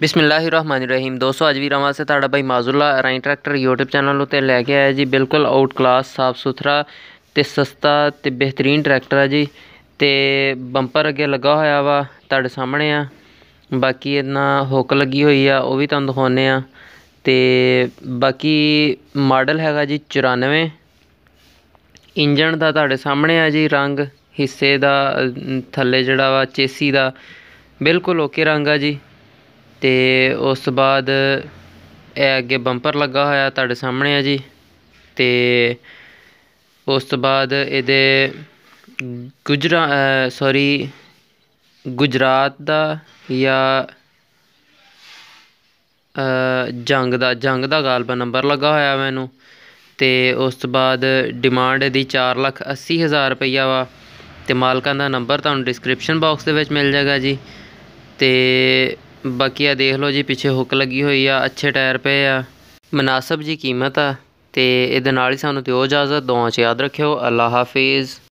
ਬਿਸਮਿਲ੍ਲਾਹਿਰਰਹਿਮਾਨਿਰਰਹੀਮ ਦੋਸਤੋ ਅੱਜ ਵੀ ਰਵਾਂ ਸੇ ਤੁਹਾਡਾ ਭਾਈ ਮਾਜ਼ੂਲਾ ਰਾਈਨ ਟਰੈਕਟਰ YouTube ਚੈਨਲ ਉਤੇ ਲੈ ਕੇ ਆਇਆ ਜੀ ਬਿਲਕੁਲ ਆਊਟ ਕਲਾਸ ਸਾਫ ਸੁਥਰਾ ਤੇ ਸਸਤਾ ਤੇ ਬਿਹਤਰੀਨ ਟਰੈਕਟਰ ਆ ਜੀ ਤੇ ਬੰਪਰ ਅੱਗੇ ਲੱਗਾ ਹੋਇਆ ਵਾ ਤੁਹਾਡੇ ਸਾਹਮਣੇ ਆ ਬਾਕੀ ਇਹਨਾਂ ਹੁੱਕ ਲੱਗੀ ਹੋਈ ਆ ਉਹ ਵੀ ਤੁਹਾਨੂੰ ਦਿਖਾਉਨੇ ਆ ਤੇ ਬਾਕੀ ਮਾਡਲ ਹੈਗਾ ਜੀ 94 ਇੰਜਣ ਦਾ ਤੁਹਾਡੇ ਸਾਹਮਣੇ ਆ ਜੀ ਰੰਗ ਹਿੱਸੇ ਦਾ ਥੱਲੇ ਜਿਹੜਾ ਵਾ ਚੇਸੀ ਦਾ ਬਿਲਕੁਲ ਓਕੇ ਰੰਗ ਆ ਜੀ ਤੇ ਉਸ ਤੋਂ ਬਾਅਦ ਇਹ ਅੱਗੇ ਬੰਪਰ ਲੱਗਾ ਹੋਇਆ ਤੁਹਾਡੇ ਸਾਹਮਣੇ ਆ ਜੀ ਤੇ ਉਸ ਤੋਂ ਬਾਅਦ ਇਹਦੇ ਗੁਜਰਾ ਸੌਰੀ ਗੁਜਰਾਤ ਦਾ ਜਾਂ ਜੰਗ ਦਾ ਜੰਗ ਦਾ ਗਾਲਬਾ ਨੰਬਰ ਲੱਗਾ ਹੋਇਆ ਮੈਨੂੰ ਤੇ ਉਸ ਤੋਂ ਬਾਅਦ ਡਿਮਾਂਡ ਇਹਦੀ 4,80,000 ਰੁਪਈਆ ਵਾ ਤੇ ਮਾਲਕਾਂ ਦਾ ਨੰਬਰ ਤੁਹਾਨੂੰ ਡਿਸਕ੍ਰਿਪਸ਼ਨ ਬਾਕਸ ਦੇ ਵਿੱਚ ਮਿਲ ਜਾਏਗਾ ਜੀ ਤੇ ਬਾਕੀ ਆ ਦੇਖ ਲਓ ਜੀ ਪਿੱਛੇ ਹੁੱਕ ਲੱਗੀ ਹੋਈ ਆ ਅੱਛੇ ਟਾਇਰ ਪਏ ਆ ਮناسب ਜੀ ਕੀਮਤ ਆ ਤੇ ਇਹਦੇ ਨਾਲ ਹੀ ਸਾਨੂੰ ਦਿਓ ਇਜਾਜ਼ਤ ਦੁਆਵਾਂ ਚ ਯਾਦ ਰੱਖਿਓ ਅੱਲਾ ਹਾਫਿਜ਼